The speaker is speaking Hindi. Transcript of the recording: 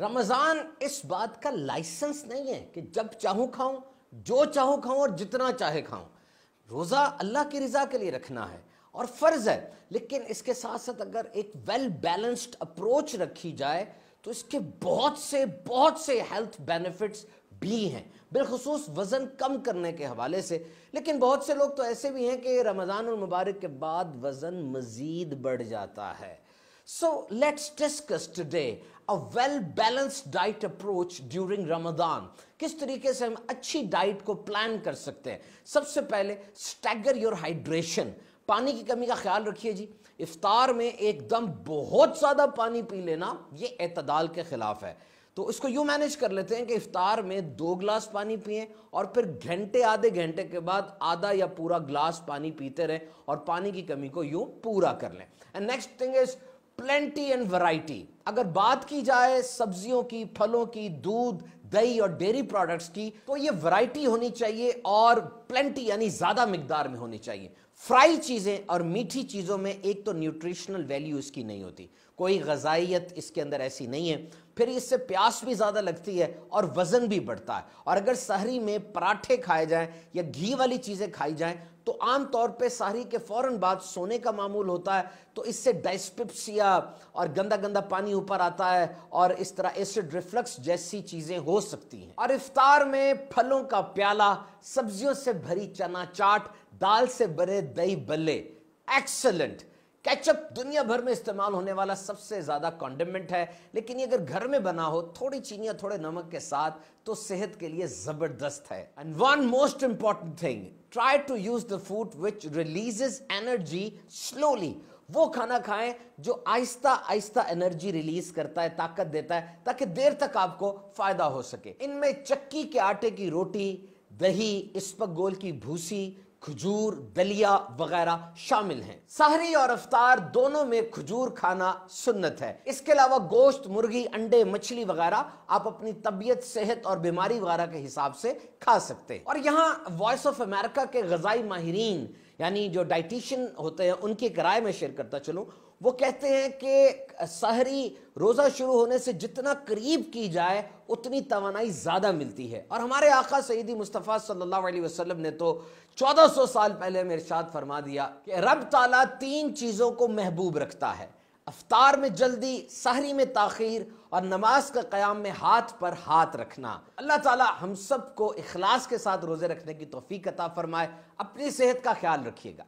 रमज़ान इस बात का लाइसेंस नहीं है कि जब चाहू खाऊं जो चाहूँ खाऊं और जितना चाहे खाऊं रोज़ा अल्लाह की रज़ा के लिए रखना है और फ़र्ज़ है लेकिन इसके साथ साथ अगर एक वेल बैलेंस्ड अप्रोच रखी जाए तो इसके बहुत से बहुत से हेल्थ बेनिफिट्स भी हैं बिलखसूस वज़न कम करने के हवाले से लेकिन बहुत से लोग तो ऐसे भी हैं कि रमज़ान मुबारक के बाद वज़न मज़ीद बढ़ जाता है So let's discuss today a well balanced diet approach during Ramadan. किस तरीके से हम अच्छी डाइट को प्लान कर सकते हैं सबसे पहले स्टैगर योर हाइड्रेशन पानी की कमी का ख्याल रखिए जी इफ्तार में एकदम बहुत ज़्यादा पानी पी लेना ये अतदाल के ख़िलाफ़ है तो इसको यूँ मैनेज कर लेते हैं कि इफ्तार में दो ग्लास पानी पिए और फिर घंटे आधे घंटे के बाद आधा या पूरा ग्लास पानी पीते रहें और पानी की कमी को यूँ पूरा कर लें and next thing is plenty and variety अगर बात की जाए सब्जियों की फलों की दूध दही और डेयरी प्रोडक्ट्स की तो ये वैरायटी होनी चाहिए और प्लेंटी यानी ज्यादा मिकदार में होनी चाहिए फ्राई चीज़ें और मीठी चीज़ों में एक तो न्यूट्रिशनल वैल्यू इसकी नहीं होती कोई गजाइत इसके अंदर ऐसी नहीं है फिर इससे प्यास भी ज़्यादा लगती है और वज़न भी बढ़ता है और अगर सहरी में पराठे खाए जाएं या घी वाली चीज़ें खाई जाएं तो आम तौर पे सहरी के फ़ौर बाद सोने का मामूल होता है तो इससे डाइस्पिप्सिया और गंदा गंदा पानी ऊपर आता है और इस तरह एसिड रिफ्लक्स जैसी चीज़ें हो सकती हैं और इफ्तार में फलों का प्याला सब्जियों से भरी चना चाट दाल से बने दही बल्ले एक्सलेंट केचप दुनिया भर में इस्तेमाल होने वाला सबसे ज़्यादा कॉन्डिमेंट है लेकिन ये अगर घर में बना हो थोड़ी चीनियाँ थोड़े नमक के साथ तो सेहत के लिए ज़बरदस्त है and one most important thing try to use the food which releases energy slowly वो खाना खाएं जो आहिस्ता आहिस्ता एनर्जी रिलीज करता है ताकत देता है ताकि देर तक आपको फ़ायदा हो सके इनमें चक्की के आटे की रोटी दही इस्पगोल की भूसी खजूर दलिया वगैरह शामिल हैं सहरी और अफतार दोनों में खजूर खाना सुन्नत है इसके अलावा गोश्त मुर्गी अंडे मछली वगैरह आप अपनी तबीयत सेहत और बीमारी वगैरह के हिसाब से खा सकते हैं और यहाँ वॉइस ऑफ अमेरिका के गजाई माहरीन यानी जो डाइटिशियन होते हैं उनकी एक राय में शेयर करता चलूँ वो कहते हैं कि सहरी रोज़ा शुरू होने से जितना करीब की जाए उतनी तोानाई ज़्यादा मिलती है और हमारे आका सईदी मुस्तफ़ा सल्ला वसलम ने तो 1400 साल पहले मेरे साथ फरमा दिया कि रब ताला तीन चीज़ों को महबूब रखता है अफतार में जल्दी सहरी में ताखीर और नमाज का क़्याम में हाथ पर हाथ रखना अल्लाह ताला हम सब को इखलास के साथ रोज़े रखने की तोफ़ी कता फ़रमाए अपनी सेहत का ख्याल रखिएगा